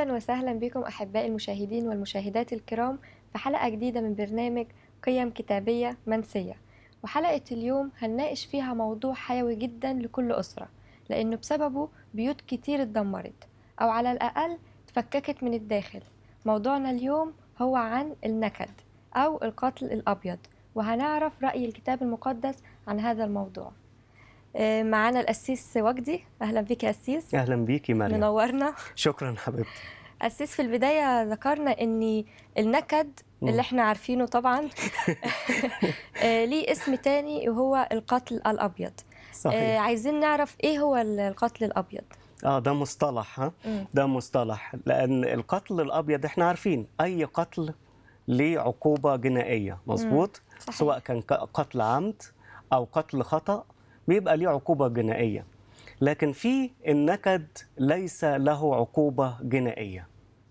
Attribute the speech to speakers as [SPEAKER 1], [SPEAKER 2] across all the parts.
[SPEAKER 1] أهلا وسهلا بكم أحبائي المشاهدين والمشاهدات الكرام في حلقة جديدة من برنامج قيم كتابية منسية وحلقة اليوم هنناقش فيها موضوع حيوي جدا لكل أسرة لأنه بسببه بيوت كتير اتدمرت أو على الأقل اتفككت من الداخل موضوعنا اليوم هو عن النكد أو القتل الأبيض وهنعرف رأي الكتاب المقدس عن هذا الموضوع معانا القسيس وجدي اهلا بيك يا قسيس
[SPEAKER 2] اهلا بيكي مريم منورنا شكرا حبيبتي
[SPEAKER 1] قسيس في البدايه ذكرنا ان النكد اللي احنا عارفينه طبعا آه، ليه اسم تاني وهو القتل الابيض آه، صحيح. عايزين نعرف ايه هو القتل الابيض
[SPEAKER 2] اه ده مصطلح ها ده مصطلح لان القتل الابيض احنا عارفين اي قتل ليه عقوبه جنائيه مظبوط سواء كان قتل عمد او قتل خطا بيبقى ليه عقوبه جنائيه لكن في النكد ليس له عقوبه جنائيه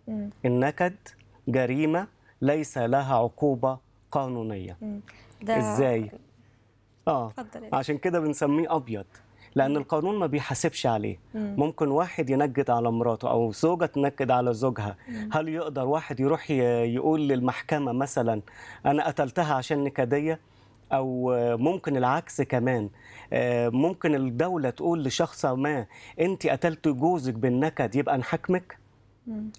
[SPEAKER 2] م. النكد جريمه ليس لها عقوبه قانونيه
[SPEAKER 1] ده ازاي
[SPEAKER 2] اه عشان كده بنسميه ابيض لان القانون ما بيحاسبش عليه ممكن واحد ينكد على مراته او زوجه تنكد على زوجها هل يقدر واحد يروح يقول للمحكمه مثلا انا قتلتها عشان نكديه او ممكن العكس كمان آه، ممكن الدوله تقول لشخص ما انت قتلت جوزك بالنكد يبقى نحاكمك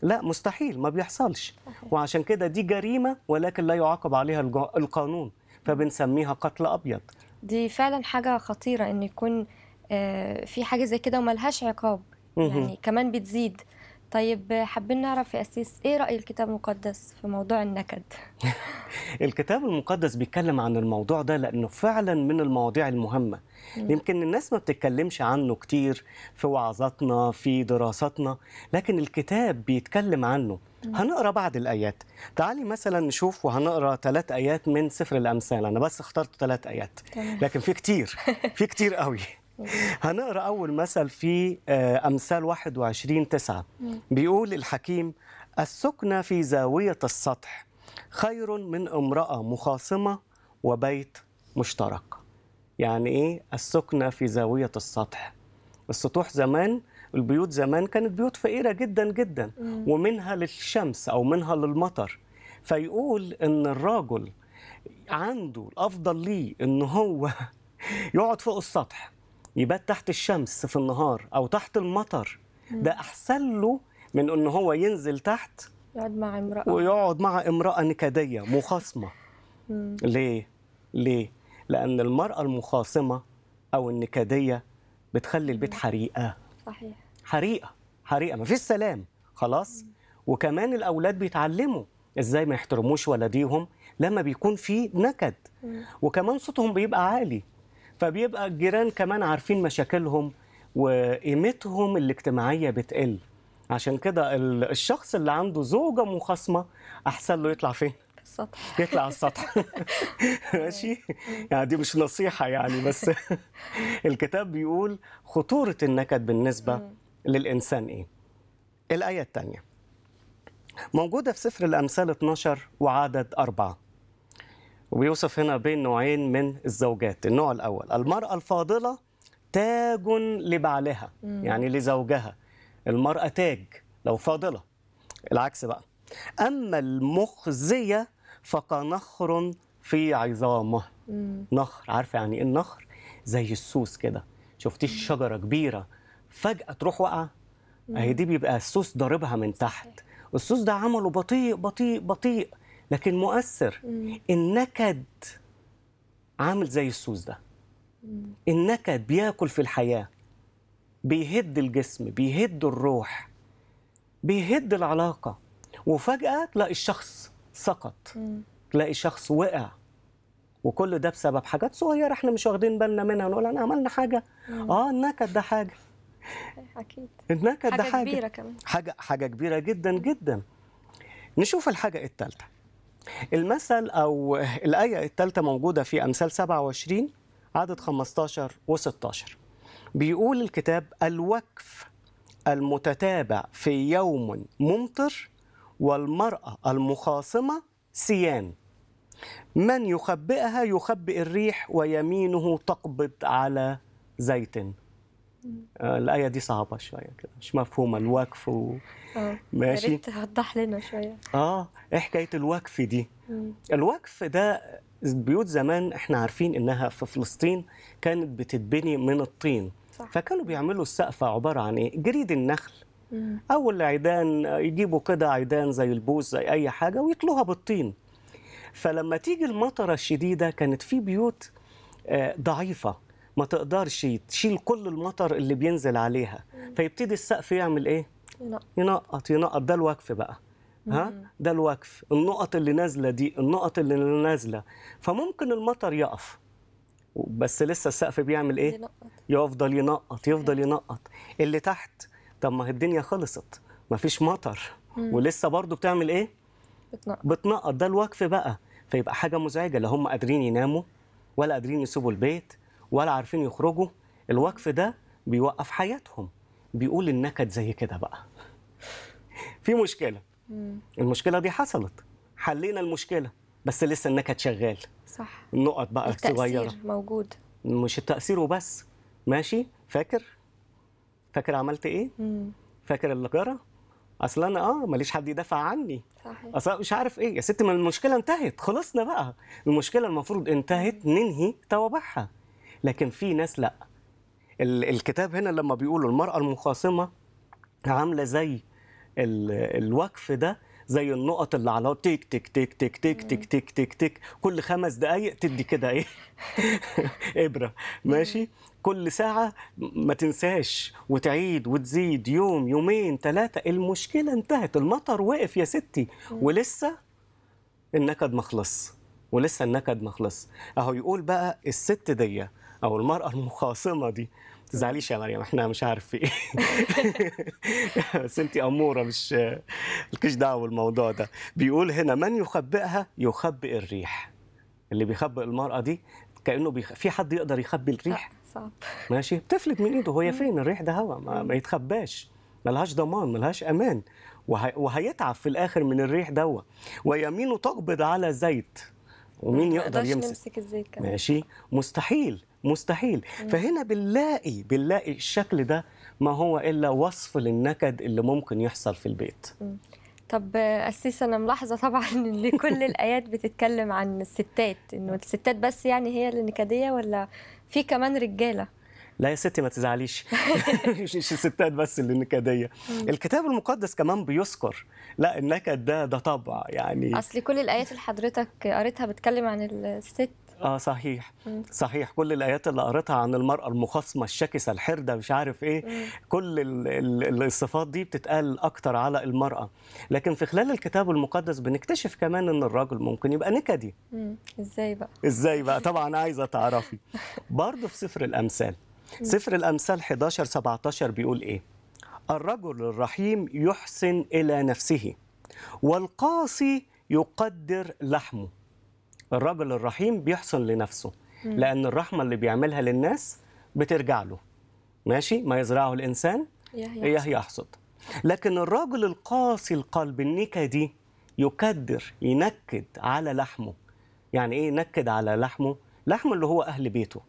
[SPEAKER 2] لا مستحيل ما بيحصلش وعشان كده دي جريمه ولكن لا يعاقب عليها القانون فبنسميها قتل ابيض
[SPEAKER 1] دي فعلا حاجه خطيره ان يكون آه، في حاجه زي كده وملهاش عقاب يعني كمان بتزيد طيب حابين نعرف يا أسيس إيه رأي الكتاب المقدس في موضوع النكد؟
[SPEAKER 2] الكتاب المقدس بيتكلم عن الموضوع ده لأنه فعلا من المواضيع المهمة يمكن الناس ما بتتكلمش عنه كتير في وعظاتنا في دراساتنا لكن الكتاب بيتكلم عنه هنقرا بعض الايات تعالي مثلا نشوف وهنقرا ثلاث ايات من سفر الامثال انا بس اخترت ثلاث ايات لكن في كتير في كتير قوي هنقرا اول مثل في آه، امثال 21 9 بيقول الحكيم السكنه في زاويه السطح خير من امراه مخاصمه وبيت مشترك يعني ايه السكنه في زاويه السطح السطوح زمان البيوت زمان كانت بيوت فقيره جدا جدا ومنها للشمس او منها للمطر فيقول ان الراجل عنده الافضل ليه ان هو يقعد فوق السطح يبات تحت الشمس في النهار او تحت المطر ده احسن له من ان هو ينزل تحت
[SPEAKER 1] يقعد مع امراه ويقعد
[SPEAKER 2] مع امراه نكديه مخاصمه ليه ليه لان المراه المخاصمه او النكديه بتخلي البيت حريقه صحيح حريقه حريقه مفيش سلام خلاص وكمان الاولاد بيتعلموا ازاي ما يحترموش ولاديهم لما بيكون في نكد وكمان صوتهم بيبقى عالي فبيبقى الجيران كمان عارفين مشاكلهم وقيمتهم الاجتماعيه بتقل عشان كده الشخص اللي عنده زوجه مخاصمه احسن له يطلع فين السطح يطلع على السطح ماشي يعني دي مش نصيحه يعني بس الكتاب بيقول خطوره النكد بالنسبه للانسان ايه الايه الثانيه موجوده في سفر الامثال 12 وعدد أربعة وبيوصف هنا بين نوعين من الزوجات النوع الأول المرأة الفاضلة تاج لبعلها مم. يعني لزوجها المرأة تاج لو فاضلة العكس بقى أما المخزية فكنخر في عظامه مم. نخر عارفة يعني إيه النخر؟ زي السوس كده شفتي شجرة كبيرة فجأة تروح واقعة أهي دي بيبقى السوس ضاربها من تحت السوس ده عمله بطيء بطيء بطيء لكن مؤثر النكد عامل زي السوس ده النكد بياكل في الحياه بيهد الجسم بيهد الروح بيهد العلاقه وفجاه تلاقي الشخص سقط تلاقي شخص وقع وكل ده بسبب حاجات صغيره احنا مش واخدين بالنا منها نقول انا عملنا حاجه مم. اه النكد ده حاجه اكيد النكد ده حاجه كبيره كمان حاجه حاجه كبيره جدا جدا نشوف الحاجه الثالثه المثل أو الآية الثالثة موجودة في أمثال 27 عدد 15 و16 بيقول الكتاب الوقف المتتابع في يوم ممطر والمرأة المخاصمة سيان من يخبئها يخبئ الريح ويمينه تقبض على زيت آه، الايه دي صعبه شويه كده مش مفهومه الوقف و...
[SPEAKER 1] آه. ماشي توضح لنا شويه
[SPEAKER 2] اه ايه حكايه الوقف دي الوقف ده بيوت زمان احنا عارفين انها في فلسطين كانت بتتبني من الطين صح. فكانوا بيعملوا السقف عباره عن ايه جريد النخل مم. او العيدان آه، يجيبوا كده عيدان زي البوز زي اي حاجه ويطلوها بالطين فلما تيجي المطره الشديده كانت في بيوت آه، ضعيفه ما تقدرش تشيل كل المطر اللي بينزل عليها فيبتدي السقف يعمل ايه ينقط ينقط ده الوقف بقى ها ده الوقف النقط اللي نازله دي النقط اللي نازله فممكن المطر يقف بس لسه السقف بيعمل ايه ينقط. يفضل ينقط يفضل ينقط اللي تحت طب ما الدنيا خلصت مفيش مطر ولسه برضه بتعمل ايه بتنقط بتنقط ده الوقف بقى فيبقى حاجه مزعجه لا هم قادرين يناموا ولا قادرين يسيبوا البيت ولا عارفين يخرجوا الوقف ده بيوقف حياتهم بيقول النكد زي كده بقى في مشكله المشكله دي حصلت حلينا المشكله بس لسه النكد شغال صح النقط بقى صغيره موجود مش التاثير وبس ماشي فاكر فاكر عملت ايه مم. فاكر اللي جرى اصل انا اه ماليش حد يدافع عني صحيح اصل مش عارف ايه يا ست ما المشكله انتهت خلصنا بقى المشكله المفروض انتهت ننهي توابعها لكن في ناس لا الكتاب هنا لما بيقولوا المرأة المخاصمة عاملة زي الوقف ده زي النقط اللي على تيك تيك تيك تيك تيك تيك تيك تيك تيك كل خمس دقايق تدي كده ايه ابره ماشي كل ساعة ما تنساش وتعيد وتزيد يوم يومين ثلاثة المشكلة انتهت المطر وقف يا ستي ولسه النكد ما خلصش ولسه النكد ما خلص اهو يقول بقى الست دي او المراه المخاصمه دي تزعليش يا مريم احنا مش عارف في ايه بس انت اموره مش مالكيش دعوه بالموضوع ده بيقول هنا من يخبئها يخبئ الريح اللي بيخبئ المراه دي كانه بيخ... في حد يقدر يخبي الريح صعب ماشي بتفلت من ايده هي فين الريح ده هوا ما, ما يتخباش ملهاش ضمان ملهاش امان وهي... وهيتعب في الاخر من الريح دوا ويمينه تقبض على زيت ومين يقدر يمسك يمسك ازاي كمان ماشي مستحيل مستحيل مم. فهنا بنلاقي بنلاقي الشكل ده ما هو الا وصف للنكد اللي ممكن يحصل في البيت
[SPEAKER 1] مم. طب أسيس أنا ملاحظة طبعا إن كل الآيات بتتكلم عن الستات إنه الستات بس يعني هي اللي نكدية ولا في كمان رجالة؟
[SPEAKER 2] لا يا ستي ما تزعليش مش الستات بس اللي نكديه الكتاب المقدس كمان بيذكر لا النكد ده ده طبع يعني اصل
[SPEAKER 1] كل الايات اللي حضرتك قريتها بتتكلم عن الست
[SPEAKER 2] اه صحيح صحيح كل الايات اللي قريتها عن المراه المخاصمه الشكسه الحرده مش عارف ايه كل الصفات دي بتتقال اكتر على المراه لكن في خلال الكتاب المقدس بنكتشف كمان ان الراجل ممكن يبقى نكدي ازاي بقى ازاي بقى طبعا عايزه تعرفي برضه في سفر الامثال سفر الأمثال 11 17 بيقول إيه؟ الرجل الرحيم يحسن إلى نفسه والقاسي يقدر لحمه الرجل الرحيم بيحسن لنفسه لأن الرحمة اللي بيعملها للناس بترجع له ماشي ما يزرعه الإنسان هي يحصد لكن الرجل القاسي القلب النكدي يكدر ينكد على لحمه يعني ايه نكد على لحمه لحمه اللي هو اهل بيته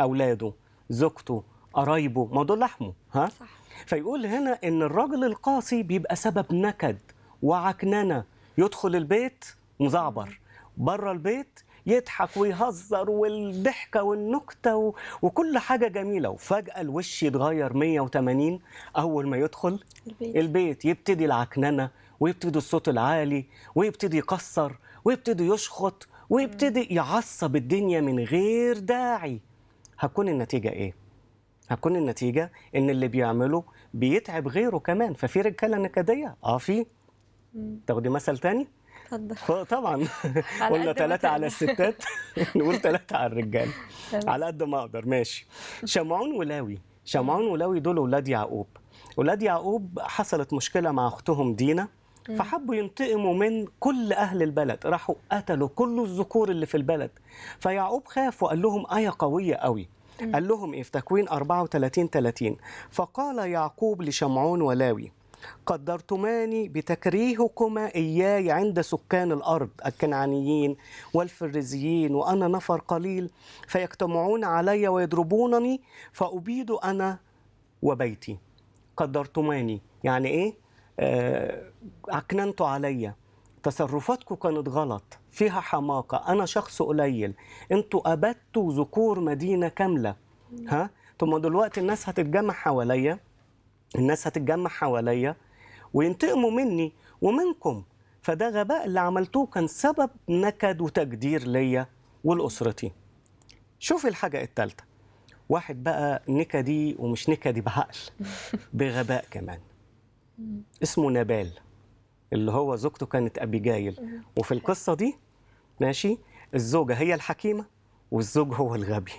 [SPEAKER 2] اولاده زوجته قرايبه ما دول لحمه ها صح. فيقول هنا ان الراجل القاسي بيبقى سبب نكد وعكننه يدخل البيت مزعبر بره البيت يضحك ويهزر والضحكه والنكته و... وكل حاجه جميله وفجاه الوش يتغير 180 اول ما يدخل البيت, البيت يبتدي العكننه ويبتدي الصوت العالي ويبتدي يكسر ويبتدي يشخط ويبتدي يعصب الدنيا من غير داعي هتكون النتيجه ايه هتكون النتيجه ان اللي بيعمله بيتعب غيره كمان ففي رجاله نكديه اه في تاخدي مثل تاني اتفضل طبعا قلنا ثلاثة على الستات نقول ثلاثة على الرجال على قد ما اقدر ماشي شمعون ولاوي شمعون ولاوي دول اولاد يعقوب اولاد يعقوب حصلت مشكلة مع اختهم دينا فحبوا ينتقموا من كل أهل البلد راحوا قتلوا كل الذكور اللي في البلد فيعقوب خاف وقال لهم آية قوية قوي قال لهم إيه في تكوين 34 30 فقال يعقوب لشمعون ولاوي قدرتماني بتكريهكما إياي عند سكان الأرض الكنعانيين والفريزيين وأنا نفر قليل فيجتمعون علي ويضربونني فأبيد أنا وبيتي قدرتماني يعني إيه؟ عكننتوا آه، عليا تصرفاتكم كانت غلط فيها حماقة أنا شخص قليل أنتوا أبدتوا ذكور مدينة كاملة ها ثم دلوقتي الناس هتتجمع حواليا الناس هتتجمع حواليا وينتقموا مني ومنكم فده غباء اللي عملتوه كان سبب نكد وتجدير ليا ولأسرتي شوف الحاجة الثالثة واحد بقى نكدي ومش نكدي بعقل بغباء كمان اسمه نبال اللي هو زوجته كانت أبيجايل وفي القصة دي ماشي الزوجة هي الحكيمة والزوج هو الغبي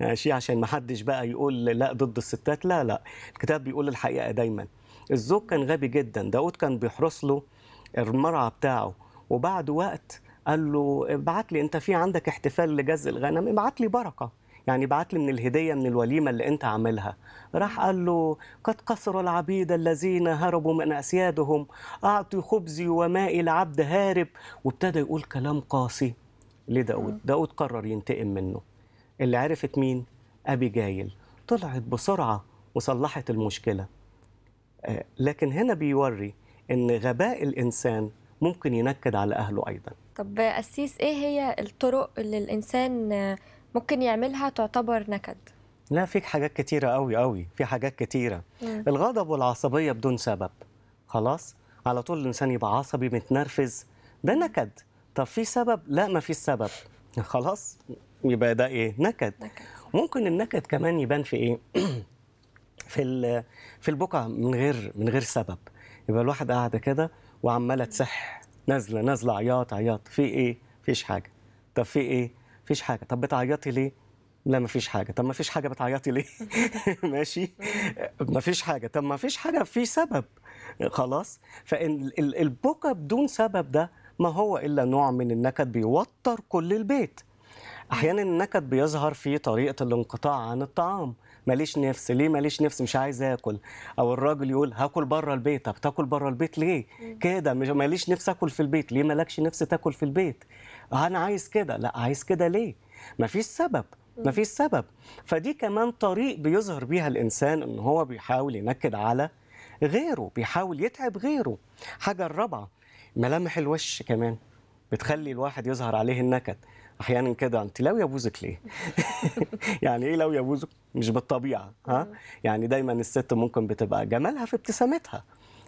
[SPEAKER 2] ماشي عشان ما حدش بقى يقول لا ضد الستات لا لا الكتاب بيقول الحقيقة دايما الزوج كان غبي جدا داود كان بيحرس له المرعى بتاعه وبعد وقت قال له ابعت لي انت في عندك احتفال لجزء الغنم ابعت لي بركه يعني بعت لي من الهديه من الوليمه اللي انت عاملها راح قال له قد قصر العبيد الذين هربوا من اسيادهم اعطي خبزي ومائي لعبد هارب وابتدى يقول كلام قاسي لداود داود قرر ينتقم منه اللي عرفت مين ابي جايل طلعت بسرعه وصلحت المشكله آه، لكن هنا بيوري ان غباء الانسان ممكن ينكد على اهله ايضا
[SPEAKER 1] طب قسيس ايه هي الطرق اللي الانسان ممكن يعملها تعتبر نكد
[SPEAKER 2] لا فيك حاجات كتيرة قوي قوي في حاجات كتيرة مم. الغضب والعصبية بدون سبب خلاص على طول الإنسان يبقى عصبي متنرفز ده نكد طب في سبب لا ما فيش سبب خلاص يبقى ده ايه نكد. نكد ممكن النكد كمان يبان في ايه في في البقعة من غير من غير سبب يبقى الواحد قاعده كده وعماله تصح نازله نازله عياط عياط في ايه فيش حاجه طب في ايه مفيش حاجه طب بتعيطي ليه لا مفيش حاجه طب مفيش حاجه بتعيطي ليه ماشي مفيش حاجه طب مفيش حاجه في سبب خلاص فان البكا بدون سبب ده ما هو الا نوع من النكد بيوتر كل البيت احيانا النكد بيظهر في طريقه الانقطاع عن الطعام ماليش نفس ليه ماليش نفس مش عايز اكل او الراجل يقول هاكل بره البيت طب تاكل بره البيت ليه كده ماليش نفس اكل في البيت ليه مالكش نفس تاكل في البيت آه، انا عايز كده لا عايز كده ليه مفيش سبب مفيش سبب فدي كمان طريق بيظهر بيها الانسان ان هو بيحاول ينكد على غيره بيحاول يتعب غيره حاجه الرابعه ملامح الوش كمان بتخلي الواحد يظهر عليه النكد احيانا كده انت لو يبوزك ليه يعني ايه لو يبوزك مش بالطبيعه ها يعني دايما الست ممكن بتبقى جمالها في ابتسامتها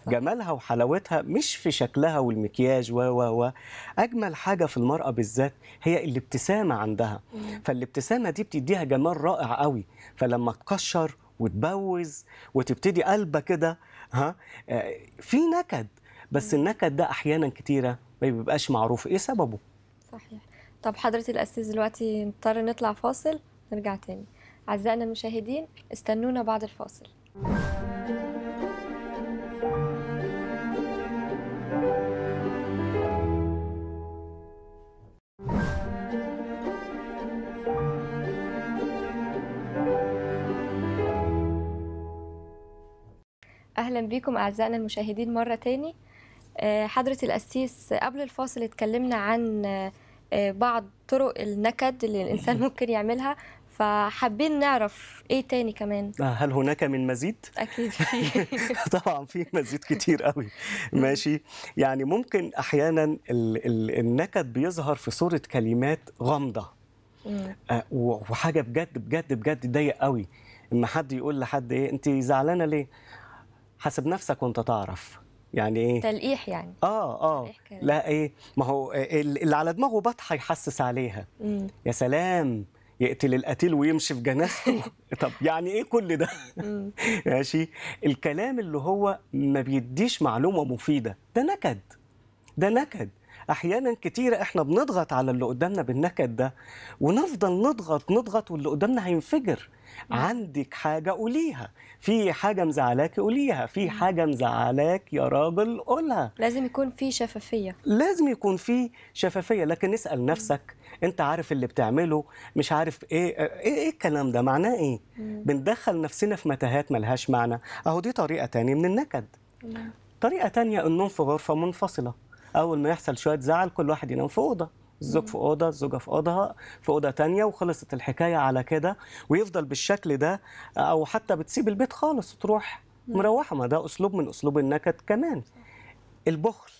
[SPEAKER 2] جمالها وحلاوتها مش في شكلها والمكياج و و و اجمل حاجه في المراه بالذات هي الابتسامه عندها فالابتسامه دي بتديها جمال رائع قوي فلما تكشر وتبوز وتبتدي قلبه كده ها آه، في نكد بس النكد ده احيانا كتيره ما بيبقاش معروف ايه سببه
[SPEAKER 1] صحيح طب حضرة الأستاذ دلوقتي مضطر نطلع فاصل نرجع تاني أعزائنا المشاهدين استنونا بعد الفاصل اهلا بيكم اعزائنا المشاهدين مره تاني آه، حضره القسيس قبل الفاصل اتكلمنا عن آه، بعض طرق النكد اللي الانسان ممكن يعملها فحابين نعرف ايه تاني كمان
[SPEAKER 2] آه، هل هناك من مزيد
[SPEAKER 1] اكيد في
[SPEAKER 2] طبعا في مزيد كتير قوي ماشي يعني ممكن احيانا ال ال النكد بيظهر في صوره كلمات غامضه وحاجه بجد بجد بجد ضيق قوي اما حد يقول لحد ايه انت زعلانه ليه حاسب نفسك وانت تعرف يعني ايه
[SPEAKER 1] تلقيح يعني
[SPEAKER 2] اه اه لا ايه ما هو اللي على دماغه بطحه يحسس عليها مم. يا سلام يقتل القتيل ويمشي في جنازته طب يعني ايه كل ده ماشي الكلام اللي هو ما بيديش معلومه مفيده ده نكد ده نكد احيانا كتيره احنا بنضغط على اللي قدامنا بالنكد ده ونفضل نضغط نضغط واللي قدامنا هينفجر نعم. عندك حاجه قوليها في حاجه مزعلاك قوليها في نعم. حاجه مزعلاك يا راجل قولها
[SPEAKER 1] لازم يكون في شفافيه
[SPEAKER 2] لازم يكون في شفافيه لكن اسال نعم. نفسك انت عارف اللي بتعمله مش عارف ايه ايه, إيه, إيه الكلام ده معناه ايه مم. بندخل نفسنا في متاهات ملهاش معنى اهو دي طريقه تانية من النكد مم. طريقه تانية النوم في غرفه منفصله اول ما يحصل شويه زعل كل واحد ينام في اوضه الزوج في اوضه الزوجه في اوضها في اوضه تانية وخلصت الحكايه على كده ويفضل بالشكل ده او حتى بتسيب البيت خالص وتروح مروحه ما ده اسلوب من اسلوب النكد كمان البخل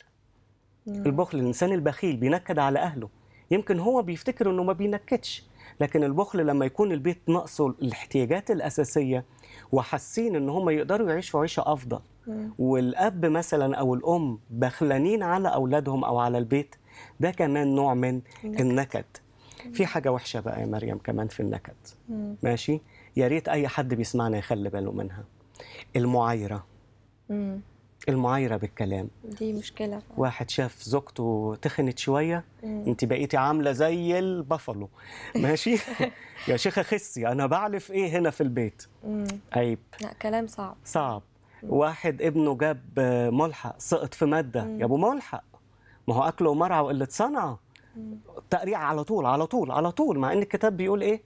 [SPEAKER 2] البخل الانسان البخيل بينكد على اهله يمكن هو بيفتكر انه ما بينكدش لكن البخل لما يكون البيت ناقصه الاحتياجات الاساسيه وحاسين ان هم يقدروا يعيشوا عيشه افضل والاب مثلا او الام بخلانين على اولادهم او على البيت ده كمان نوع من النكد في حاجه وحشه بقى يا مريم كمان في النكد ماشي يا ريت اي حد بيسمعنا يخلي باله منها المعايره المعايره بالكلام
[SPEAKER 1] دي مشكله فعلا.
[SPEAKER 2] واحد شاف زوجته تخنت شويه مم. انت بقيتي عامله زي البفلو ماشي يا شيخه خسي انا بعلف ايه هنا في البيت مم. عيب
[SPEAKER 1] لا كلام صعب صعب مم.
[SPEAKER 2] واحد ابنه جاب ملحق سقط في ماده مم. يا ابو ملحق ما هو اكله ومرعى وقله صنعه تقريع على طول على طول على طول مع ان الكتاب بيقول ايه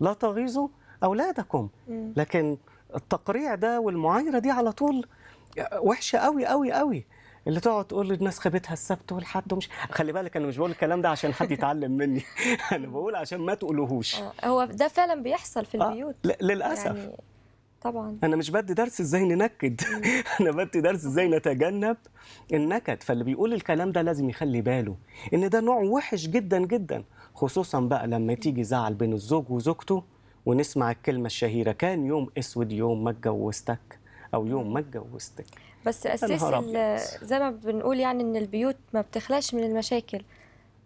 [SPEAKER 2] لا تغيظوا اولادكم مم. لكن التقريع ده والمعايره دي على طول وحشه قوي قوي قوي اللي تقعد تقول للناس خيبتها السبت والحد ومش خلي بالك انا مش بقول الكلام ده عشان حد يتعلم مني انا بقول عشان ما تقولوهوش آه،
[SPEAKER 1] هو ده فعلا بيحصل في آه، البيوت آه. للاسف يعني طبعا
[SPEAKER 2] انا مش بدي درس ازاي ننكد انا بدي درس ازاي نتجنب النكد فاللي بيقول الكلام ده لازم يخلي باله ان ده نوع وحش جدا جدا خصوصا بقى لما تيجي زعل بين الزوج وزوجته ونسمع الكلمه الشهيره كان يوم اسود يوم ما اتجوزتك او يوم ما اتجوزتك
[SPEAKER 1] بس اساس زي ما بنقول يعني ان البيوت ما بتخلاش من المشاكل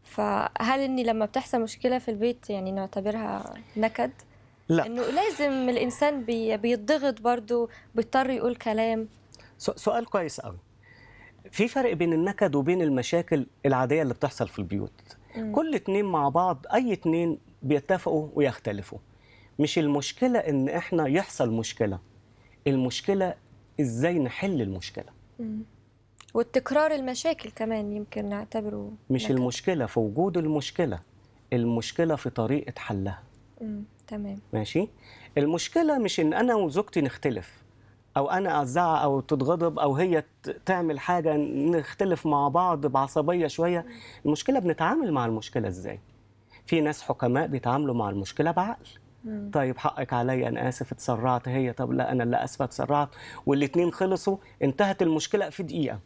[SPEAKER 1] فهل اني لما بتحصل مشكله في البيت يعني نعتبرها نكد لا انه لازم الانسان بي بيضغط برضه بيضطر يقول كلام
[SPEAKER 2] سؤال كويس قوي في فرق بين النكد وبين المشاكل العاديه اللي بتحصل في البيوت مم. كل اتنين مع بعض اي اتنين بيتفقوا ويختلفوا مش المشكله ان احنا يحصل مشكله المشكله ازاي نحل المشكله
[SPEAKER 1] والتكرار المشاكل كمان يمكن نعتبره مش نكرة.
[SPEAKER 2] المشكله في وجود المشكله المشكله في طريقه حلها تمام ماشي المشكله مش ان انا وزوجتي نختلف او انا ازعق او تتغضب او هي تعمل حاجه نختلف مع بعض بعصبيه شويه المشكله بنتعامل مع المشكله ازاي في ناس حكماء بيتعاملوا مع المشكله بعقل مم. طيب حقك عليا انا اسف اتسرعت هي طب لا انا اللي اسفه اتسرعت والاثنين خلصوا انتهت المشكله في دقيقه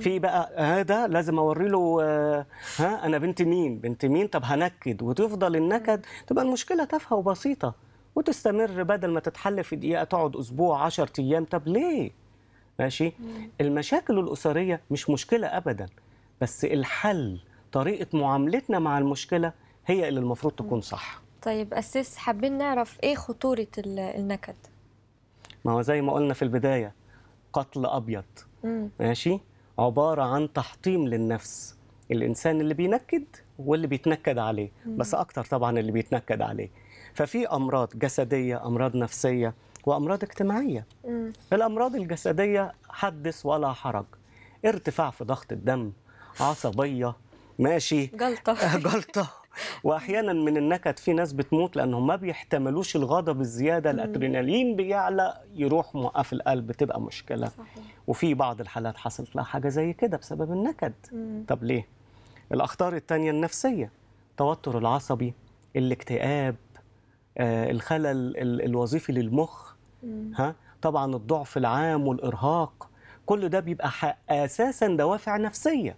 [SPEAKER 2] في بقى هذا لازم اوري له آه، ها انا بنت مين بنت مين طب هنكد وتفضل النكد تبقى المشكله تافهه وبسيطه وتستمر بدل ما تتحل في دقيقه تقعد اسبوع 10 ايام طب ليه ماشي مم. المشاكل الاسريه مش مشكله ابدا بس الحل طريقه معاملتنا مع المشكله هي اللي المفروض تكون صح
[SPEAKER 1] طيب أساس حابين نعرف إيه خطورة النكد
[SPEAKER 2] ما هو زي ما قلنا في البداية قتل أبيض مم. ماشي عبارة عن تحطيم للنفس الإنسان اللي بينكد واللي بيتنكد عليه مم. بس أكتر طبعا اللي بيتنكد عليه ففي أمراض جسدية أمراض نفسية وأمراض اجتماعية مم. الأمراض الجسدية حدث ولا حرج ارتفاع في ضغط الدم عصبية ماشي
[SPEAKER 1] جلطة جلطة
[SPEAKER 2] واحيانا من النكد في ناس بتموت لانهم ما بيحتملوش الغضب الزياده الادرينالين بيعلى يروح موقف القلب تبقى مشكله صحيح. وفي بعض الحالات حصلت لها حاجه زي كده بسبب النكد مم. طب ليه الاخطار الثانيه النفسيه التوتر العصبي الاكتئاب آه، الخلل الوظيفي للمخ مم. ها طبعا الضعف العام والارهاق كل ده بيبقى اساسا دوافع نفسيه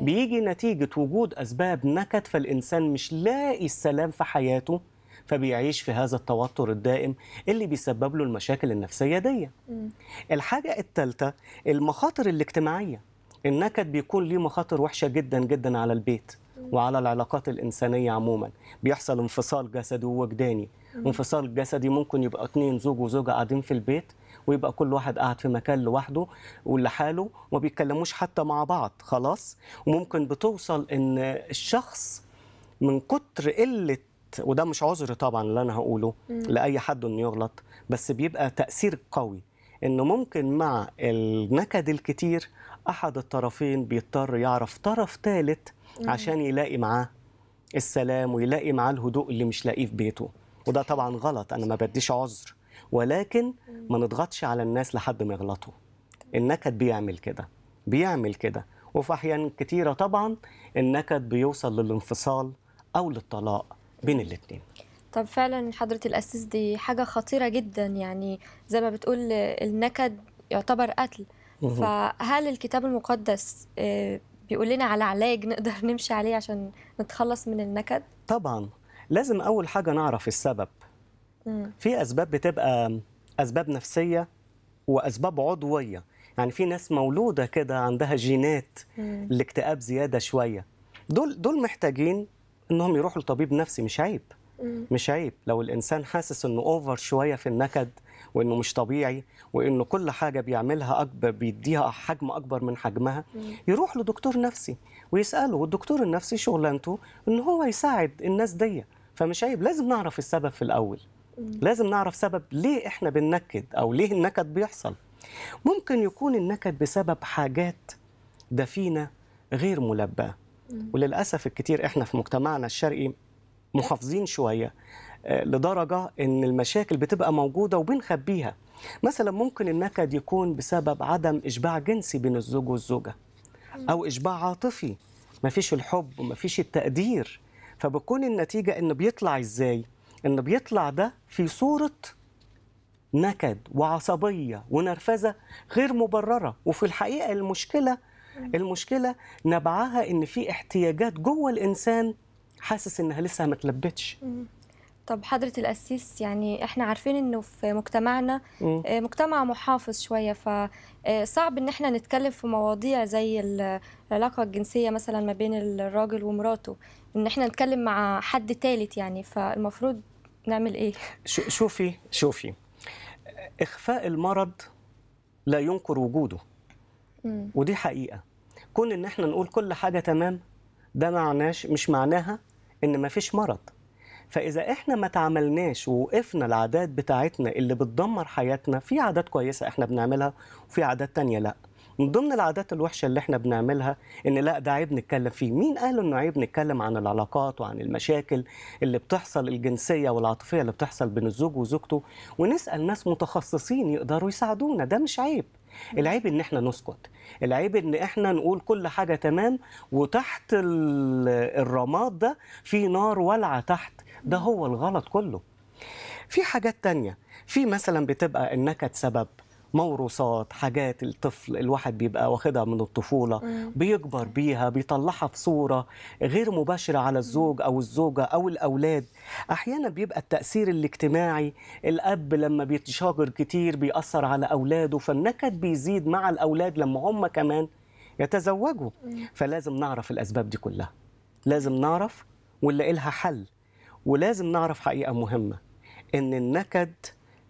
[SPEAKER 2] بيجي نتيجه وجود اسباب نكد فالانسان مش لاقي السلام في حياته فبيعيش في هذا التوتر الدائم اللي بيسبب له المشاكل النفسيه دي الحاجه الثالثه المخاطر الاجتماعيه النكد بيكون ليه مخاطر وحشه جدا جدا على البيت وعلى العلاقات الإنسانية عموما بيحصل انفصال جسدي ووجداني انفصال جسدي ممكن يبقى اتنين زوج وزوجة قاعدين في البيت ويبقى كل واحد قاعد في مكان لوحده ولحاله وما بيتكلموش حتى مع بعض خلاص وممكن بتوصل ان الشخص من كتر قله وده مش عذر طبعا اللي انا هقوله مم. لاي حد انه يغلط بس بيبقى تاثير قوي انه ممكن مع النكد الكتير احد الطرفين بيضطر يعرف طرف ثالث عشان يلاقي معاه السلام ويلاقي معاه الهدوء اللي مش لاقيه في بيته وده طبعا غلط انا ما بديش عذر ولكن ما نضغطش على الناس لحد ما يغلطوا النكد بيعمل كده بيعمل كده وفي احيان كتيره طبعا النكد بيوصل للانفصال او للطلاق بين الاثنين
[SPEAKER 1] طب فعلا حضرة الأسيس دي حاجة خطيرة جدا يعني زي ما بتقول النكد يعتبر قتل فهل الكتاب المقدس آه، بيقول لنا على علاج نقدر نمشي عليه عشان نتخلص من النكد؟
[SPEAKER 2] طبعا لازم أول حاجة نعرف السبب في اسباب بتبقى اسباب نفسيه واسباب عضويه يعني في ناس مولوده كده عندها جينات الاكتئاب زياده شويه دول دول محتاجين انهم يروحوا لطبيب نفسي مش عيب مش عيب لو الانسان حاسس انه اوفر شويه في النكد وانه مش طبيعي وانه كل حاجه بيعملها اكبر بيديها حجم اكبر من حجمها يروح لدكتور نفسي ويساله والدكتور النفسي شغلانته ان هو يساعد الناس دي فمش عيب لازم نعرف السبب في الاول لازم نعرف سبب ليه احنا بننكد او ليه النكد بيحصل ممكن يكون النكد بسبب حاجات دفينه غير ملباه وللاسف الكتير احنا في مجتمعنا الشرقي محافظين شويه آه، لدرجه ان المشاكل بتبقى موجوده وبنخبيها مثلا ممكن النكد يكون بسبب عدم اشباع جنسي بين الزوج والزوجه او اشباع عاطفي مفيش الحب ومفيش التقدير فبتكون النتيجه انه بيطلع ازاي إن بيطلع ده في صورة نكد وعصبية ونرفزة غير مبررة وفي الحقيقة المشكلة المشكلة نبعها إن في احتياجات جوه الإنسان حاسس إنها لسه ما اتلبتش
[SPEAKER 1] طب حضرة القسيس يعني احنا عارفين انه في مجتمعنا م. آه، مجتمع محافظ شوية فصعب آه، ان احنا نتكلم في مواضيع زي العلاقة الجنسية مثلا ما بين الراجل ومراته ان احنا نتكلم مع حد ثالث يعني فالمفروض نعمل ايه
[SPEAKER 2] شوفي شوفي اخفاء المرض لا ينكر وجوده ودي حقيقه كون ان احنا نقول كل حاجه تمام ده معناش مش معناها ان مفيش مرض فاذا احنا ما تعاملناش ووقفنا العادات بتاعتنا اللي بتدمر حياتنا في عادات كويسه احنا بنعملها وفي عادات تانية لا من ضمن العادات الوحشه اللي احنا بنعملها ان لا ده عيب نتكلم فيه مين قال انه عيب نتكلم عن العلاقات وعن المشاكل اللي بتحصل الجنسيه والعاطفيه اللي بتحصل بين الزوج وزوجته ونسال ناس متخصصين يقدروا يساعدونا ده مش عيب العيب ان احنا نسكت العيب ان احنا نقول كل حاجه تمام وتحت الرماد ده في نار والعه تحت ده هو الغلط كله في حاجات تانية في مثلا بتبقى النكد سبب موروثات حاجات الطفل الواحد بيبقى واخدها من الطفولة بيكبر بيها بيطلعها في صورة غير مباشرة على الزوج أو الزوجة أو الأولاد أحيانا بيبقى التأثير الاجتماعي الأب لما بيتشاجر كتير بيأثر على أولاده فالنكد بيزيد مع الأولاد لما هم كمان يتزوجوا فلازم نعرف الأسباب دي كلها لازم نعرف ونلاقي لها حل ولازم نعرف حقيقة مهمة إن النكد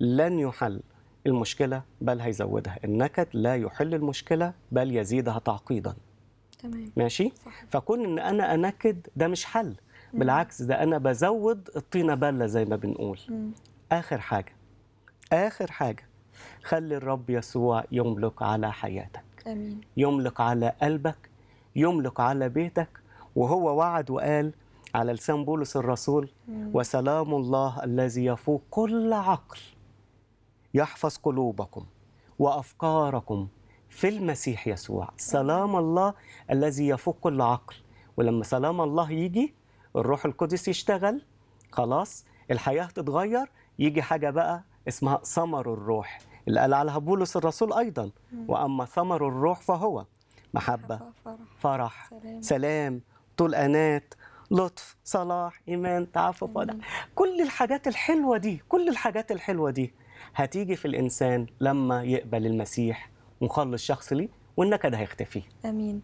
[SPEAKER 2] لن يحل المشكلة بل هيزودها النكد لا يحل المشكلة بل يزيدها تعقيدا تمام ماشي صح. فكون ان انا انكد ده مش حل مم. بالعكس ده انا بزود الطينه بله زي ما بنقول مم. اخر حاجه اخر حاجه خلي الرب يسوع يملك على حياتك امين يملك على قلبك يملك على بيتك وهو وعد وقال على لسان بولس الرسول مم. وسلام الله الذي يفوق كل عقل يحفظ قلوبكم وافكاركم في المسيح يسوع سلام الله الذي يفوق العقل ولما سلام الله يجي الروح القدس يشتغل خلاص الحياه هتتغير يجي حاجه بقى اسمها ثمر الروح اللي قال عليها بولس الرسول ايضا واما ثمر الروح فهو محبه فرح, سلام, طول انات لطف صلاح ايمان تعفف كل الحاجات الحلوه دي كل الحاجات الحلوه دي هتيجي في الإنسان لما يقبل المسيح مخلص شخص ليه
[SPEAKER 1] والنكد هيختفي امين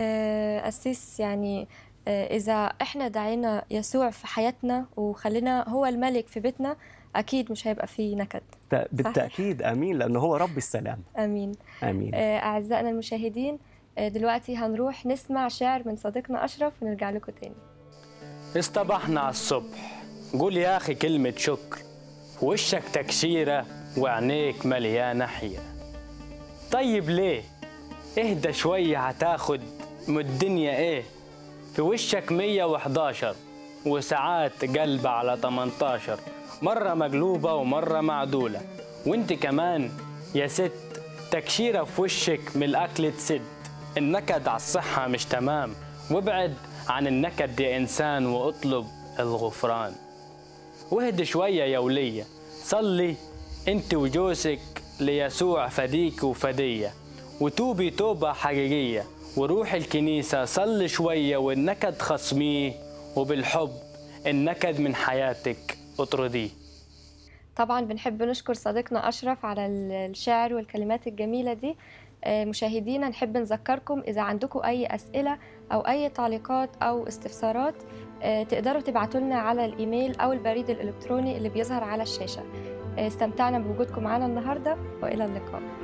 [SPEAKER 1] آه، اسيس يعني آه، اذا احنا دعينا يسوع في حياتنا وخلينا هو الملك في بيتنا اكيد مش هيبقى فيه نكد
[SPEAKER 2] بالتاكيد صحيح. امين لانه هو رب السلام امين امين
[SPEAKER 1] آه، اعزائنا المشاهدين دلوقتي هنروح نسمع شعر من صديقنا اشرف ونرجع لكم تاني
[SPEAKER 3] اصطبحنا على الصبح قول يا اخي كلمه شكر وشك تكشيرة وعينيك مليانة حيرة طيب ليه اهدى شوية هتاخد من الدنيا ايه في وشك 111 وساعات قلب على 18 مرة مقلوبة ومرة معدولة وانت كمان يا ست تكشيرة في وشك من الأكل تسد النكد على الصحة مش تمام وابعد عن النكد يا إنسان واطلب الغفران واهد شوية يا ولية صلي انت وجوزك ليسوع فديك وفدية وتوبي توبة حقيقية وروح الكنيسة صلي شوية والنكد خصميه وبالحب النكد من حياتك اطرديه
[SPEAKER 1] طبعا بنحب نشكر صديقنا أشرف على الشعر والكلمات الجميلة دي آه، مشاهدينا نحب نذكركم إذا عندكم أي أسئلة أو أي تعليقات أو استفسارات آه، تقدروا تبعتوا لنا على الايميل او البريد الالكتروني اللي بيظهر على الشاشه آه، استمتعنا بوجودكم معنا النهارده والى اللقاء